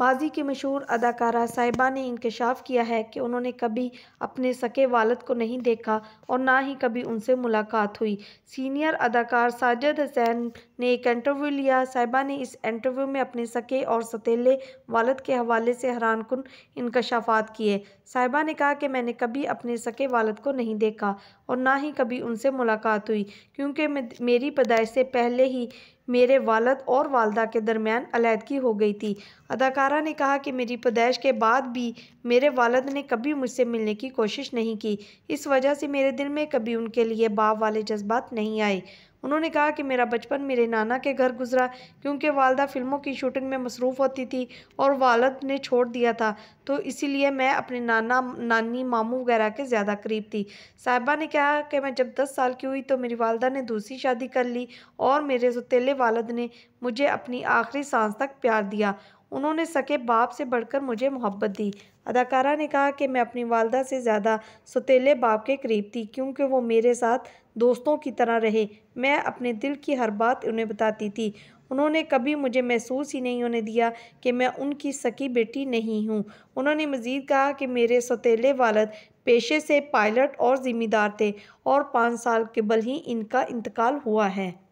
माजी की मशहूर अदाकारा साहिबा ने इंकशाफ किया है कि उन्होंने कभी अपने सके वालद को नहीं देखा और ना ही कभी उनसे मुलाकात हुई सीनियर अदाकार साजिद हसैन ने एक इंटरव्यू लिया साहिबा ने इस इंटरव्यू में अपने सके और सतीले वालद के हवाले से हैरान कन इंकशाफात किए साहिबा ने कहा कि मैंने कभी अपने सके वालद को नहीं देखा और ना ही कभी उनसे मुलाकात हुई क्योंकि मेरी पैदाइश से पहले ही मेरे वालद और वालदा के दरमियान अलीहदगी हो गई थी अदाकारा ने कहा कि मेरी पैदाइश के बाद भी मेरे वालद ने कभी मुझसे मिलने की कोशिश नहीं की इस वजह से मेरे दिल में कभी उनके लिए बाप वाले जज्बात नहीं आए उन्होंने कहा कि मेरा बचपन मेरे नाना के घर गुजरा क्योंकि वालदा फिल्मों की शूटिंग में मसरूफ़ होती थी और वालद ने छोड़ दिया था तो इसीलिए मैं अपने नाना नानी मामू वगैरह के ज़्यादा करीब थी साहिबा ने कहा कि मैं जब दस साल की हुई तो मेरी वालदा ने दूसरी शादी कर ली और मेरे सतीले वालद ने मुझे अपनी आखिरी सांस तक प्यार दिया उन्होंने सके बाप से बढ़कर मुझे मोहब्बत दी अदाकारा ने कहा कि मैं अपनी वालदा से ज़्यादा सतीले बाप के करीब थी क्योंकि वो मेरे साथ दोस्तों की तरह रहे मैं अपने दिल की हर बात उन्हें बताती थी उन्होंने कभी मुझे महसूस ही नहीं होने दिया कि मैं उनकी सकी बेटी नहीं हूँ उन्होंने मज़ीद कहा कि मेरे सतीले वालद पेशे से पायलट और ज़िम्मेदार थे और पाँच साल के बल ही इनका इंतकाल हुआ है